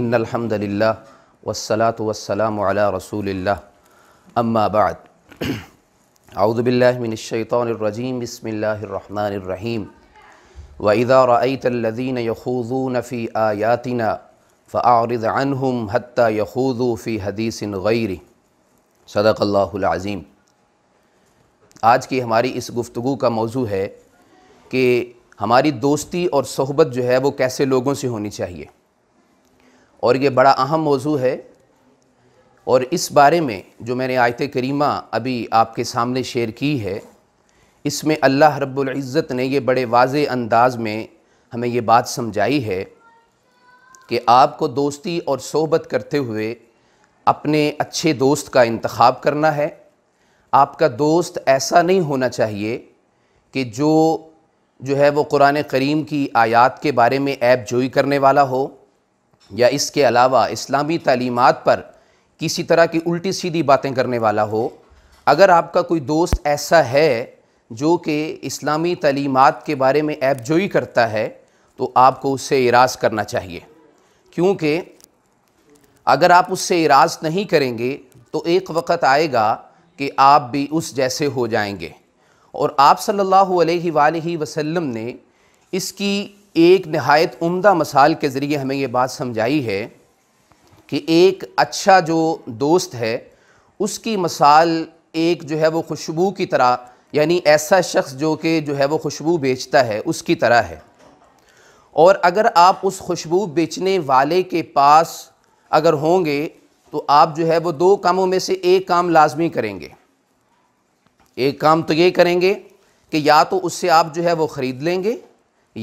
ان الحمد للہ وسلاۃ والسلام علی رسول اللہ اما بعد اعوذ باللہ من الشیطان الرجیم بسم اللہ الرحمن الرحیم وَضاء فِي الدین فَأَعْرِضْ عَنْهُمْ حَتَّى یاطینہ فِي حَدِيثٍ غَيْرِ صدق اللہ العظیم آج کی ہماری اس گفتگو کا موضوع ہے کہ ہماری دوستی اور صحبت جو ہے وہ کیسے لوگوں سے ہونی چاہیے اور یہ بڑا اہم موضوع ہے اور اس بارے میں جو میں نے آیت کریمہ ابھی آپ کے سامنے شیئر کی ہے اس میں اللہ رب العزت نے یہ بڑے واضح انداز میں ہمیں یہ بات سمجھائی ہے کہ آپ کو دوستی اور صحبت کرتے ہوئے اپنے اچھے دوست کا انتخاب کرنا ہے آپ کا دوست ایسا نہیں ہونا چاہیے کہ جو جو ہے وہ قرآن کریم کی آیات کے بارے میں عیب جوئی کرنے والا ہو یا اس کے علاوہ اسلامی تعلیمات پر کسی طرح کی الٹی سیدھی باتیں کرنے والا ہو اگر آپ کا کوئی دوست ایسا ہے جو کہ اسلامی تعلیمات کے بارے میں ایپ جوئی کرتا ہے تو آپ کو اس سے اراض کرنا چاہیے کیونکہ اگر آپ اس سے اراض نہیں کریں گے تو ایک وقت آئے گا کہ آپ بھی اس جیسے ہو جائیں گے اور آپ صلی اللہ علیہ وآلہ وسلم نے اس کی ایک نہایت عمدہ مثال کے ذریعے ہمیں یہ بات سمجھائی ہے کہ ایک اچھا جو دوست ہے اس کی مثال ایک جو ہے وہ خوشبو کی طرح یعنی ایسا شخص جو کہ جو ہے وہ خوشبو بیچتا ہے اس کی طرح ہے اور اگر آپ اس خوشبو بیچنے والے کے پاس اگر ہوں گے تو آپ جو ہے وہ دو کاموں میں سے ایک کام لازمی کریں گے ایک کام تو یہ کریں گے کہ یا تو اس سے آپ جو ہے وہ خرید لیں گے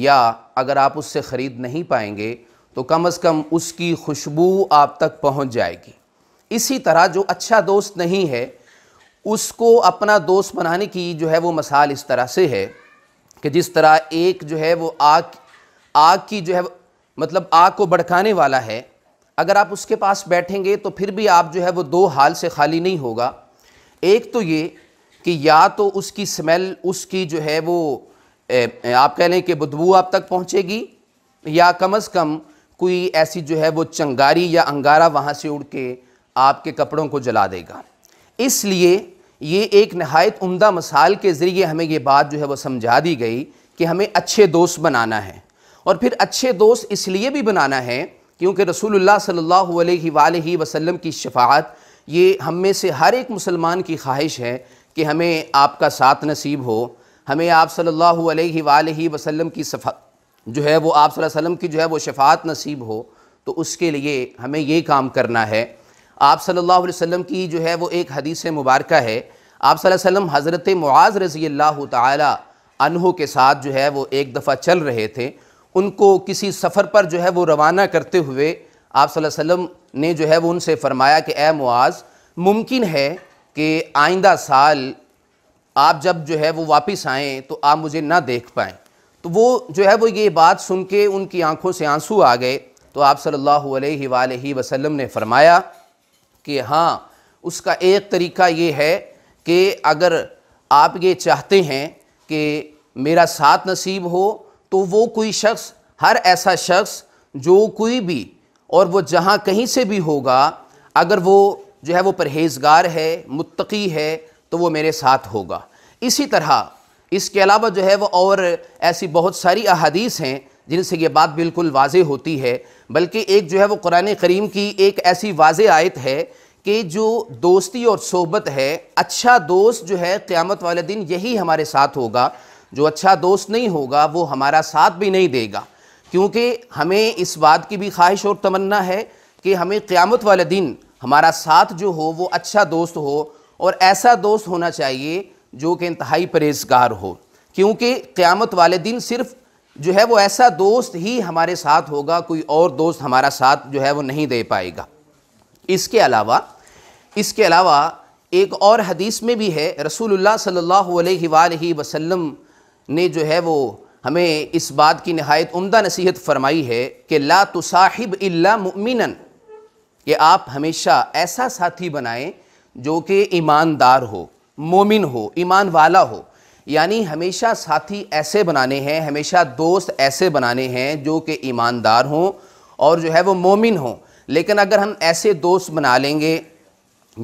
یا اگر آپ اس سے خرید نہیں پائیں گے تو کم از کم اس کی خوشبو آپ تک پہنچ جائے گی اسی طرح جو اچھا دوست نہیں ہے اس کو اپنا دوست بنانے کی جو ہے وہ مسال اس طرح سے ہے کہ جس طرح ایک جو ہے وہ آگ آگ کی جو ہے مطلب آگ کو بھڑکانے والا ہے اگر آپ اس کے پاس بیٹھیں گے تو پھر بھی آپ جو ہے وہ دو حال سے خالی نہیں ہوگا ایک تو یہ کہ یا تو اس کی سمیل اس کی جو ہے وہ آپ کہہ لیں کہ بدبو آپ تک پہنچے گی یا کم از کم کوئی ایسی جو ہے وہ چنگاری یا انگارہ وہاں سے اڑ کے آپ کے کپڑوں کو جلا دے گا اس لیے یہ ایک نہایت عمدہ مثال کے ذریعے ہمیں یہ بات جو ہے وہ سمجھا دی گئی کہ ہمیں اچھے دوست بنانا ہے اور پھر اچھے دوست اس لیے بھی بنانا ہے کیونکہ رسول اللہ صلی اللہ علیہ وآلہ وسلم کی شفاعت یہ ہم میں سے ہر ایک مسلمان کی خواہش ہے کہ ہمیں آپ کا ساتھ نصیب ہو ہمیں آپ صلی اللہ علیہ وآلہ وسلم کی صفا جو ہے وہ آپ صلی اللہ علیہ وسلم کی جو ہے وہ شفاعت نصیب ہو تو اس کے لیے ہمیں یہ کام کرنا ہے آپ صلی اللہ علیہ وسلم کی جو ہے وہ ایک حدیث مبارکہ ہے آپ صلی اللہ علیہ وسلم حضرت معاذ رضی اللہ تعالی عنہ کے ساتھ جو ہے وہ ایک دفعہ چل رہے تھے ان کو کسی سفر پر جو ہے وہ روانہ کرتے ہوئے آپ صلی اللہ علیہ وسلم نے جو ہے وہ ان سے فرمایا کہ اے معاذ ممکن ہے کہ آئندہ سال آپ جب جو ہے وہ واپس آئیں تو آپ مجھے نہ دیکھ پائیں تو وہ جو ہے وہ یہ بات سن کے ان کی آنکھوں سے آنسو آ گئے تو آپ صلی اللہ علیہ وآلہ وسلم نے فرمایا کہ ہاں اس کا ایک طریقہ یہ ہے کہ اگر آپ یہ چاہتے ہیں کہ میرا ساتھ نصیب ہو تو وہ کوئی شخص ہر ایسا شخص جو کوئی بھی اور وہ جہاں کہیں سے بھی ہوگا اگر وہ جو ہے وہ پرہیزگار ہے متقی ہے تو وہ میرے ساتھ ہوگا اسی طرح اس کے علاوہ جو ہے وہ اور ایسی بہت ساری احادیث ہیں جن سے یہ بات بالکل واضح ہوتی ہے بلکہ ایک جو ہے وہ قرآن کریم کی ایک ایسی واضح آیت ہے کہ جو دوستی اور صحبت ہے اچھا دوست جو ہے قیامت والے دن یہی ہمارے ساتھ ہوگا جو اچھا دوست نہیں ہوگا وہ ہمارا ساتھ بھی نہیں دے گا کیونکہ ہمیں اس بات کی بھی خواہش اور تمنا ہے کہ ہمیں قیامت والے دن ہمارا ساتھ جو ہو وہ اچھا دوست ہو اور ایسا دوست ہونا چاہیے جو کہ انتہائی پرہیزگار ہو کیونکہ قیامت والے دن صرف جو ہے وہ ایسا دوست ہی ہمارے ساتھ ہوگا کوئی اور دوست ہمارا ساتھ جو ہے وہ نہیں دے پائے گا اس کے علاوہ اس کے علاوہ ایک اور حدیث میں بھی ہے رسول اللہ صلی اللہ علیہ وآلہ وسلم نے جو ہے وہ ہمیں اس بات کی نہایت عمدہ نصیحت فرمائی ہے کہ لا تصاحب الا مؤمنا کہ آپ ہمیشہ ایسا ساتھی بنائیں جو کہ ایماندار ہو مومن ہو ایمان والا ہو یعنی ہمیشہ ساتھی ایسے بنانے ہیں ہمیشہ دوست ایسے بنانے ہیں جو کہ ایماندار ہوں اور جو ہے وہ مومن ہوں لیکن اگر ہم ایسے دوست بنا لیں گے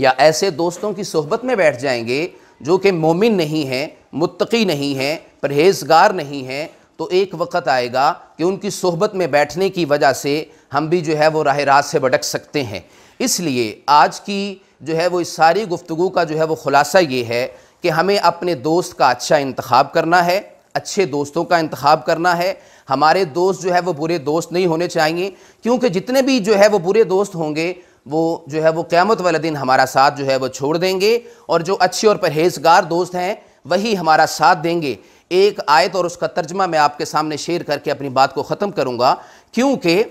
یا ایسے دوستوں کی صحبت میں بیٹھ جائیں گے جو کہ مومن نہیں ہیں متقی نہیں ہیں پرہیزگار نہیں ہیں تو ایک وقت آئے گا کہ ان کی صحبت میں بیٹھنے کی وجہ سے ہم بھی جو ہے وہ راہ راست سے بھٹک سکتے ہیں اس لیے آج کی جو ہے وہ اس ساری گفتگو کا جو ہے وہ خلاصہ یہ ہے کہ ہمیں اپنے دوست کا اچھا انتخاب کرنا ہے اچھے دوستوں کا انتخاب کرنا ہے ہمارے دوست جو ہے وہ برے دوست نہیں ہونے چاہیے کیونکہ جتنے بھی جو ہے وہ برے دوست ہوں گے وہ جو ہے وہ قیامت والا دن ہمارا ساتھ جو ہے وہ چھوڑ دیں گے اور جو اچھے اور پرہیزگار دوست ہیں وہی ہمارا ساتھ دیں گے ایک آیت اور اس کا ترجمہ میں آپ کے سامنے شیئر کر کے اپنی بات کو ختم کروں گا کیونکہ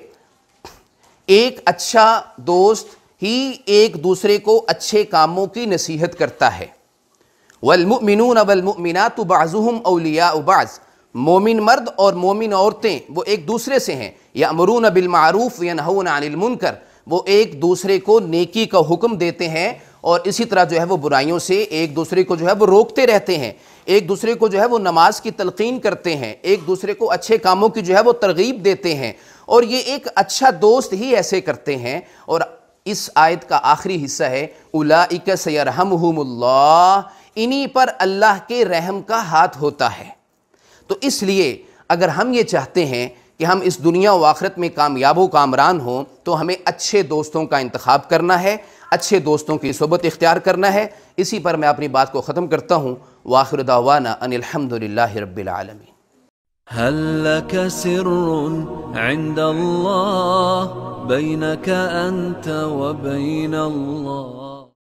ایک اچھا دوست ہی ایک دوسرے کو اچھے کاموں کی نصیحت کرتا ہے والمؤمنون والمؤمنات بعضهم اولیاء بعض مومن مرد اور مومن عورتیں وہ ایک دوسرے سے ہیں یامرون بالمعروف وینہون عن المنکر وہ ایک دوسرے کو نیکی کا حکم دیتے ہیں اور اسی طرح جو ہے وہ برائیوں سے ایک دوسرے کو جو ہے وہ روکتے رہتے ہیں ایک دوسرے کو جو ہے وہ نماز کی تلقین کرتے ہیں ایک دوسرے کو اچھے کاموں کی جو ہے وہ ترغیب دیتے ہیں اور یہ ایک اچھا دوست ہی ایسے کرتے ہیں اور اس آیت کا آخری حصہ ہے اولائک سیرحمہم اللہ انہی پر اللہ کے رحم کا ہاتھ ہوتا ہے تو اس لیے اگر ہم یہ چاہتے ہیں کہ ہم اس دنیا و آخرت میں کامیاب و کامران ہوں تو ہمیں اچھے دوستوں کا انتخاب کرنا ہے اچھے دوستوں کی صحبت اختیار کرنا ہے اسی پر میں اپنی بات کو ختم کرتا ہوں دعوانا ان الحمد رب العالمین هل لك سر عند الله بينك أنت وبين الله